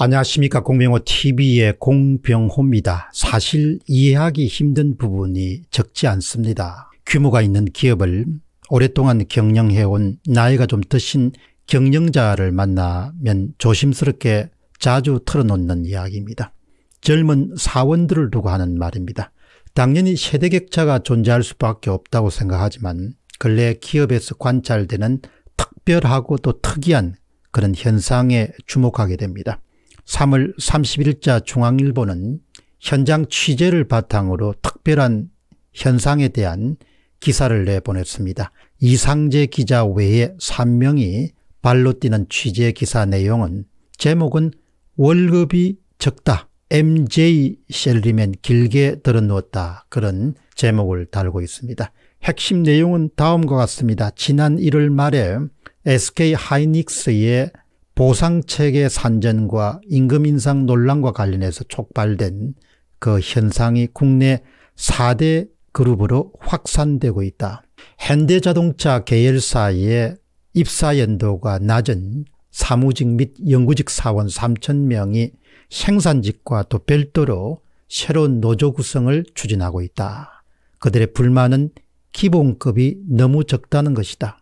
안녕하십니까 공병호 tv의 공병호입니다. 사실 이해하기 힘든 부분이 적지 않습니다. 규모가 있는 기업을 오랫동안 경영해온 나이가 좀 드신 경영자를 만나면 조심스럽게 자주 털어놓는 이야기입니다. 젊은 사원들을 두고 하는 말입니다. 당연히 세대격차가 존재할 수밖에 없다고 생각하지만 근래 기업에서 관찰되는 특별하고 또 특이한 그런 현상에 주목하게 됩니다. 3월 30일자 중앙일보는 현장 취재를 바탕으로 특별한 현상에 대한 기사를 내보냈습니다. 이상재 기자 외에 3명이 발로 뛰는 취재 기사 내용은 제목은 월급이 적다. MJ 셀리맨 길게 들어누웠다. 그런 제목을 달고 있습니다. 핵심 내용은 다음과 같습니다. 지난 1월 말에 SK 하이닉스의 보상체계 산전과 임금 인상 논란과 관련해서 촉발된 그 현상이 국내 4대 그룹으로 확산되고 있다. 현대자동차 계열사의 입사 연도가 낮은 사무직 및 연구직 사원 3 0명이 생산직과 또 별도로 새로운 노조 구성을 추진하고 있다. 그들의 불만은 기본급이 너무 적다는 것이다.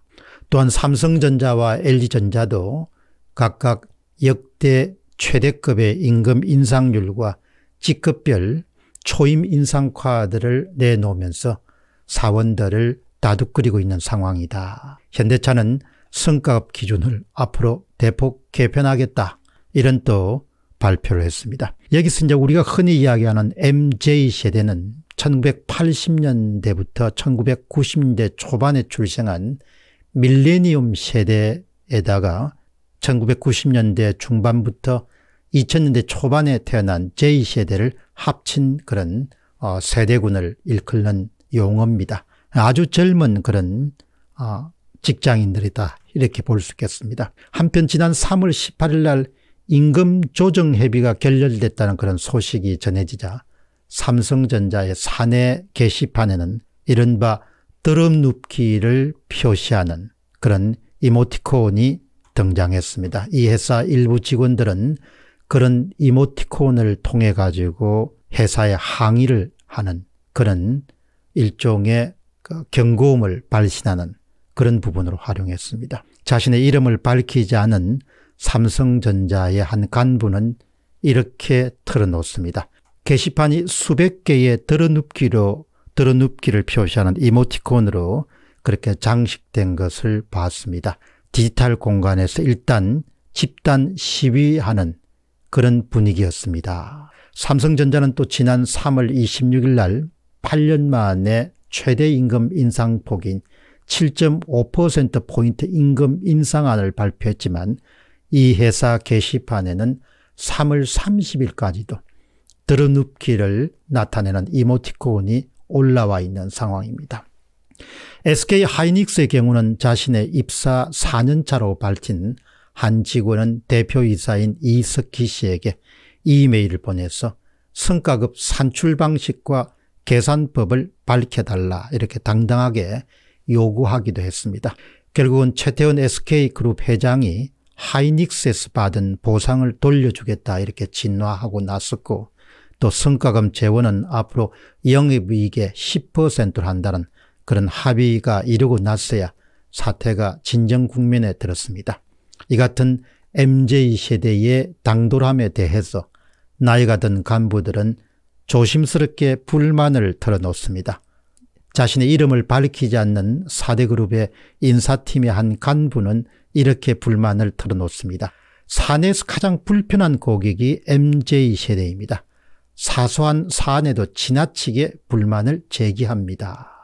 또한 삼성전자와 LG전자도 각각 역대 최대급의 임금 인상률과 직급별 초임 인상 카드를 내놓으면서 사원들을 다둑거리고 있는 상황이다. 현대차는 성과급 기준을 앞으로 대폭 개편하겠다. 이런 또 발표를 했습니다. 여기서 이제 우리가 흔히 이야기하는 MZ세대는 1980년대부터 1990년대 초반에 출생한 밀레니엄 세대에다가 1990년대 중반부터 2000년대 초반에 태어난 J세대를 합친 그런 어, 세대군을 일컫는 용어입니다. 아주 젊은 그런 어, 직장인들이다 이렇게 볼 수 있겠습니다. 한편 지난 3월 18일 날 임금 조정 협의가 결렬됐다는 그런 소식이 전해지자 삼성전자의 사내 게시판에는 이른바 드럼눕기를 표시하는 그런 이모티콘이 등장했습니다. 이 회사 일부 직원들은 그런 이모티콘을 통해 가지고 회사에 항의를 하는 그런 일종의 그 경고음을 발신하는 그런 부분으로 활용했습니다. 자신의 이름을 밝히지 않은 삼성전자의 한 간부는 이렇게 틀어놓습니다. 게시판이 수백 개의 들어눕기로 들어눕기를 표시하는 이모티콘으로 그렇게 장식된 것을 봤습니다. 디지털 공간에서 일단 집단 시위하는 그런 분위기였습니다. 삼성전자는 또 지난 3월 26일 날 8년 만에 최대 임금 인상폭인 7.5%포인트 임금 인상안을 발표했지만 이 회사 게시판에는 3월 30일까지도 들어눕기를 나타내는 이모티콘이 올라와 있는 상황입니다. SK 하이닉스의 경우는 자신의 입사 4년차로 밝힌 한 직원은 대표이사인 이석기 씨에게 이메일을 보내서 성과급 산출 방식과 계산법을 밝혀달라 이렇게 당당하게 요구하기도 했습니다. 결국은 최태원 SK그룹 회장이 하이닉스에서 받은 보상을 돌려주겠다 이렇게 진화하고 났었고 또 성과금 재원은 앞으로 영업이익의 10%를 한다는 그런 합의가 이르고 났어야 사태가 진정 국면에 들었습니다. 이 같은 MZ세대의 당돌함에 대해서 나이가 든 간부들은 조심스럽게 불만을 털어놓습니다. 자신의 이름을 밝히지 않는 4대 그룹의 인사팀의 한 간부는 이렇게 불만을 털어놓습니다. 산에서 가장 불편한 고객이 MZ세대입니다. 사소한 사안에도 지나치게 불만을 제기합니다.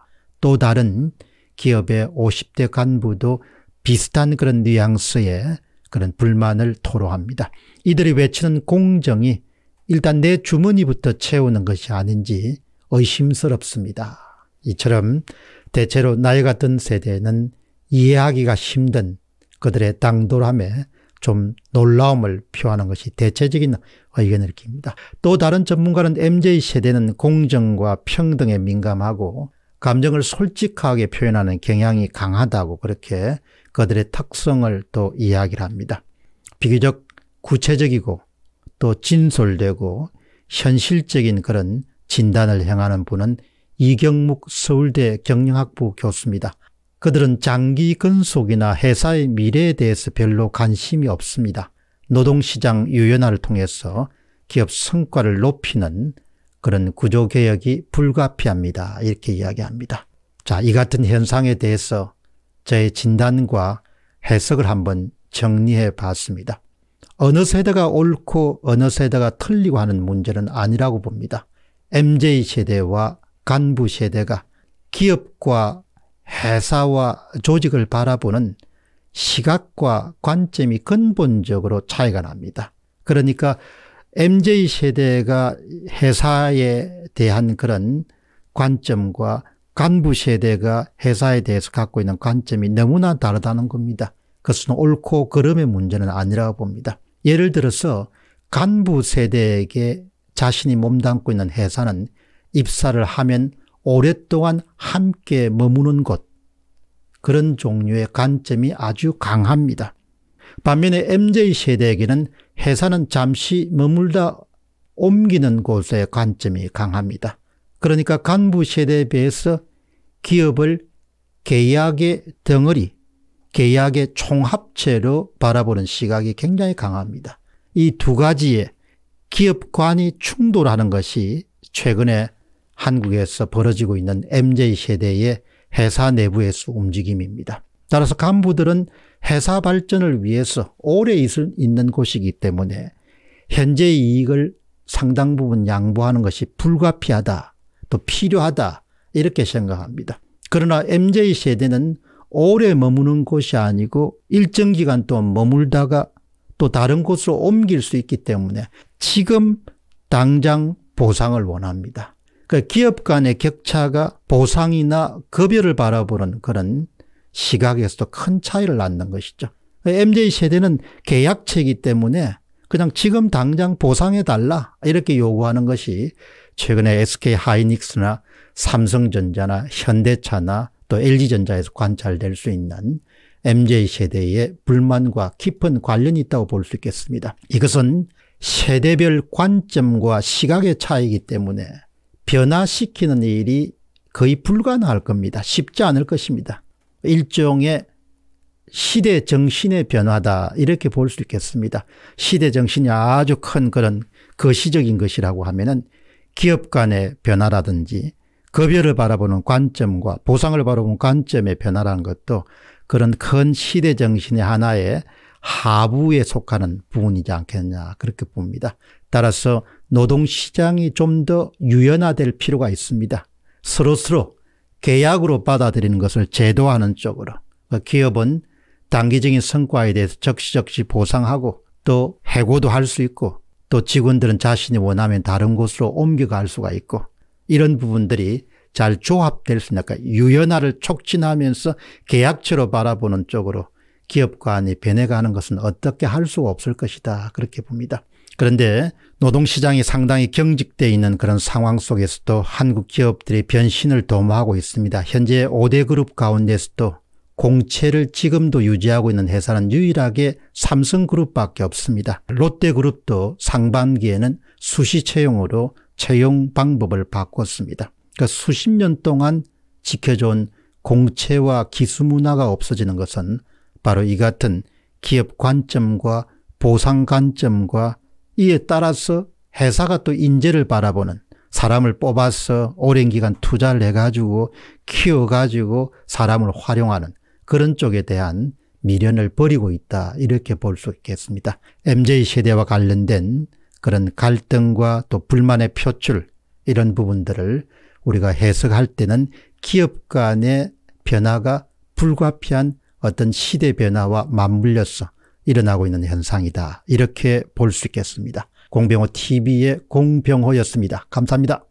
또 다른 기업의 50대 간부도 비슷한 그런 뉘앙스의 그런 불만을 토로합니다. 이들이 외치는 공정이 일단 내 주머니부터 채우는 것이 아닌지 의심스럽습니다. 이처럼 대체로 나이 같은 세대는 이해하기가 힘든 그들의 당돌함에 좀 놀라움을 표하는 것이 대체적인 의견을 깁니다. 또 다른 전문가는 MZ세대는 공정과 평등에 민감하고 감정을 솔직하게 표현하는 경향이 강하다고 그렇게 그들의 특성을 또 이야기를 합니다. 비교적 구체적이고 또 진솔되고 현실적인 그런 진단을 행하는 분은 이경묵 서울대 경영학부 교수입니다. 그들은 장기 근속이나 회사의 미래에 대해서 별로 관심이 없습니다. 노동시장 유연화를 통해서 기업 성과를 높이는 그런 구조개혁이 불가피합니다. 이렇게 이야기합니다. 자, 이 같은 현상에 대해서 저의 진단과 해석을 한번 정리해 봤습니다. 어느 세대가 옳고 어느 세대가 틀리고 하는 문제는 아니라고 봅니다. MZ세대와 간부 세대가 기업과 회사와 조직을 바라보는 시각과 관점이 근본적으로 차이가 납니다. 그러니까 MJ 세대가 회사에 대한 그런 관점과 간부 세대가 회사에 대해서 갖고 있는 관점이 너무나 다르다는 겁니다. 그것은 옳고 그름의 문제는 아니라고 봅니다. 예를 들어서 간부 세대에게 자신이 몸담고 있는 회사는 입사를 하면 오랫동안 함께 머무는 곳 그런 종류의 관점이 아주 강합니다. 반면에 m j 세대에게는 회사는 잠시 머물다 옮기는 곳의 관점이 강합니다. 그러니까 간부 세대에 비해서 기업을 계약의 덩어리, 계약의 총합체로 바라보는 시각이 굉장히 강합니다. 이 두 가지의 기업관이 충돌하는 것이 최근에 한국에서 벌어지고 있는 MZ세대의 회사 내부에서 움직임입니다. 따라서 간부들은 회사 발전을 위해서 오래 있을, 있는 곳이기 때문에 현재의 이익을 상당 부분 양보하는 것이 불가피하다 또 필요하다 이렇게 생각합니다. 그러나 MZ세대는 오래 머무는 곳이 아니고 일정 기간 동안 머물다가 또 다른 곳으로 옮길 수 있기 때문에 지금 당장 보상을 원합니다. 그 기업 간의 격차가 보상이나 급여를 바라보는 그런 시각에서도 큰 차이를 낳는 것이죠. MZ 세대는 계약체이기 때문에 그냥 지금 당장 보상해달라 이렇게 요구하는 것이 최근에 SK 하이닉스나 삼성전자나 현대차나 또 LG전자에서 관찰될 수 있는 MZ 세대의 불만과 깊은 관련이 있다고 볼 수 있겠습니다. 이것은 세대별 관점과 시각의 차이기 때문에 변화시키는 일이 거의 불가능할 겁니다. 쉽지 않을 것입니다. 일종의 시대 정신의 변화다 이렇게 볼 수 있겠습니다. 시대 정신이 아주 큰 그런 거시적인 것이라고 하면은 기업 간의 변화라든지 급여를 바라보는 관점과 보상을 바라보는 관점의 변화라는 것도 그런 큰 시대 정신의 하나의 하부에 속하는 부분이지 않겠냐 그렇게 봅니다. 따라서 노동시장이 좀 더 유연화될 필요가 있습니다. 서로서로 계약으로 받아들이는 것을 제도하는 쪽으로 그 기업은 단기적인 성과에 대해서 적시적시 보상하고 또 해고도 할 수 있고 또 직원들은 자신이 원하면 다른 곳으로 옮겨갈 수가 있고 이런 부분들이 잘 조합될 수 있으니까 유연화를 촉진하면서 계약처로 바라보는 쪽으로 기업관이 변해가는 것은 어떻게 할 수가 없을 것이다 그렇게 봅니다. 그런데 노동시장이 상당히 경직되어 있는 그런 상황 속에서도 한국 기업들의 변신을 도모하고 있습니다. 현재 5대 그룹 가운데서도 공채를 지금도 유지하고 있는 회사는 유일하게 삼성그룹밖에 없습니다. 롯데그룹도 상반기에는 수시 채용으로 채용 방법을 바꿨습니다. 그러니까 수십 년 동안 지켜준 공채와 기수 문화가 없어지는 것은 바로 이 같은 기업 관점과 보상 관점과 이에 따라서 회사가 또 인재를 바라보는 사람을 뽑아서 오랜 기간 투자를 해가지고 키워가지고 사람을 활용하는 그런 쪽에 대한 미련을 버리고 있다 이렇게 볼 수 있겠습니다. m j 세대와 관련된 그런 갈등과 또 불만의 표출 이런 부분들을 우리가 해석할 때는 기업 간의 변화가 불가피한 어떤 시대 변화와 맞물려서 일어나고 있는 현상이다. 이렇게 볼 수 있겠습니다. 공병호 TV의 공병호였습니다. 감사합니다.